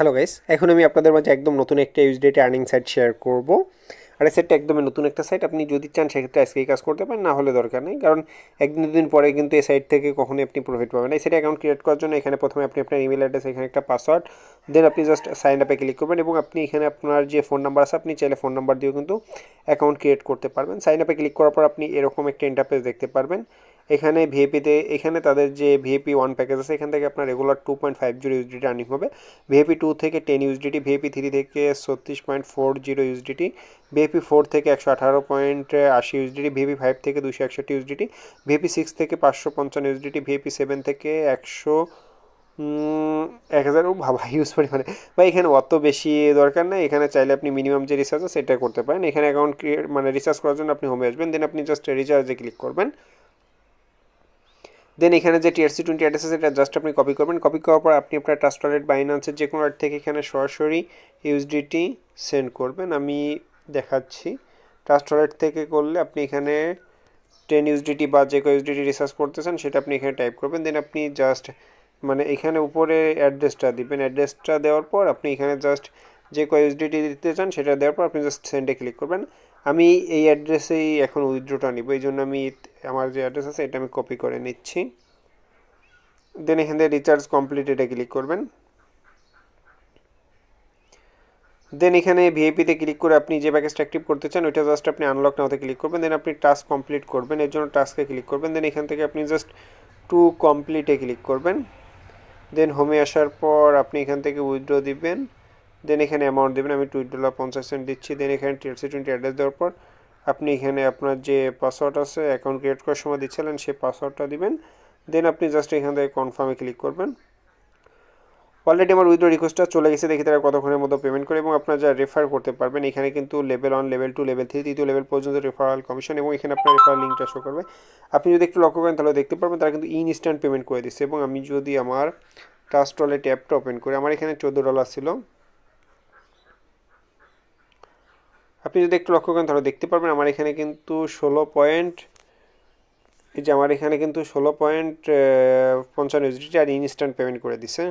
hello guys এখন আমি আপনাদের মাঝে একদম নতুন একটা ইউজ ডেটে আর্নিং সাইট শেয়ার করব আর এই সাইটটা একদমই নতুন একটা সাইট আপনি যদি চান সেক্ষেত্রে আজকেই কাজ করতে পারেন না হলে দরকার নেই কারণ একদিন দুদিন পরে কিন্তু এই সাইট থেকে কখনোই আপনি প্রফিট পাবেন এই সাইটে অ্যাকাউন্ট ক্রিয়েট করার জন্য এখানে প্রথমে আপনি আপনার ইমেল অ্যাড্রেস এখানে একটা পাসওয়ার্ড দেন আপনি জাস্ট সাইন আপে ক্লিক করবেন এবং আপনি এখানে আপনার যে ফোন নাম্বার আছে আপনি চাইলে ফোন নাম্বার দিয়েও কিন্তু অ্যাকাউন্ট ক্রিয়েট করতে পারবেন সাইন আপে ক্লিক করার পর আপনি এরকম একটা ইন্টারফেস দেখতে পারবেন এখানে ভিএপিতে এখানে তাদের যে ভিএপি ওয়ান প্যাকেজ আছে এখান থেকে আপনার regular two point five zero USDT earning হবে ভিএপি টু থেকে টেন ইউজডিটি ভিএপি থ্রি থেকে ছত্রিশ point four zero USDT VIP four থেকে একশো আঠারো পয়েন্ট আশি ইউজডিটি ভিএপি ফাইভ থেকে দুশো একষট্টি ইউজডিটি ভিএপি সিক্স থেকে পাঁচশো পঞ্চান্ন ইউজডিটি ভিএপি সেভেন থেকে একশো এক হাজারও ভাবা ইউজ পরিমাণে বা এখানে অত বেশি দরকার নেই এখানে চাইলে আপনি মিনিমাম যে রিচার্জ আছে সেটা করতে পারেন এখানে অ্যাকাউন্ট ক্রিয়েট মানে রিচার্জ করার জন্য আপনি হোমে আসবেন দেন আপনি জাস্ট রিচার্জে ক্লিক করবেন দেন এখানে যে টিআরসি টোয়েন্টি অ্যাড্রেস আছে এটা জাস্ট আপনি কপি করবেন কপি করার পর আপনি আপনার ট্রাস্ট ওয়ালেট বাইনান্সের যে কোনো থেকে এখানে সরাসরি ইউএসডিটি সেন্ড করবেন আমি দেখাচ্ছি ট্রাস্ট ওয়ালেট থেকে করলে আপনি এখানে টেন ইউএসডিটি বা যে কোনো ইউএসডিটি রিসার্চ করতেছেন সেটা আপনি এখানে টাইপ করবেন দেন আপনি জাস্ট মানে এখানে উপরে অ্যাড্রেসটা দিবেন অ্যাড্রেসটা দেওয়ার পর আপনি এখানে জাস্ট যে কয় ইউএসডিটি দিতে চান সেটা দেওয়ার পর আপনি জাস্ট সেন্ডে ক্লিক করবেন আমি এই অ্যাড্রেসেই এখন উইথড্রোটা নিব এই জন্য আমি আমার যে অ্যাড্রেস আছে এটা আমি কপি করে নিচ্ছি দেন এখান থেকে রিচার্জ কমপ্লিট এটা ক্লিক করবেন দেন এখানে ভিএপিতে ক্লিক করে আপনি যে প্যাকেজটা অ্যাক্টিভ করতে চান ওইটা জাস্ট আপনি আনলক নাওতে ক্লিক করবেন দেন আপনি টাস্ক কমপ্লিট করবেন এর জন্য টাস্কে ক্লিক করবেন দেন এখান থেকে আপনি জাস্ট টু কমপ্লিটে ক্লিক করবেন দেন হোমে আসার পর আপনি এখান থেকে উইথড্র দিবেন দেন এখানে অ্যামাউন্ট দেবেন আমি টুইট ডলার পঞ্চাশ সেন্ট দিচ্ছি দেন এখানে টিএলসি টোয়েন্টি অ্যাড্রেস দেওয়ার পর আপনি এখানে আপনার যে পাসওয়ার্ড আছে অ্যাকাউন্ট ক্রিয়েট করার সময় দিচ্ছিলেন সেই পাসওয়ার্ডটা দিবেন দেন আপনি জাস্ট এখান থেকে কনফার্মে ক্লিক করবেন অলরেডি আমার উইথড্রো রিকোয়েস্টটা চলে গেছে দেখি তারা কতক্ষণের মধ্যে পেমেন্ট করে এবং আপনারা যা রেফার করতে পারবেন এখানে কিন্তু level one level two level three তৃতীয় লেভেল পর্যন্ত রেফারাল কমিশন এবং এখানে আপনার রেফারাল লিঙ্কটা শো করবে আপনি যদি একটু লক্ষ্য করেন তাহলে দেখতে পারবেন তারা কিন্তু ইনস্ট্যান্ট পেমেন্ট করে দিচ্ছে এবং আমি যদি আমার ট্রাস্ট ওয়ালেট অ্যাপটা ওপেন করি আমার এখানে চোদ্দো ডলার ছিল আপনি যদি একটু লক্ষ্য করেন তাহলে দেখতে পারবেন আমার এখানে কিন্তু ষোলো পয়েন্ট এই যে আমার এখানে কিন্তু ষোলো পয়েন্ট পঞ্চান্ন ইউজিটি আর ইনস্ট্যান্ট পেমেন্ট করে দিছে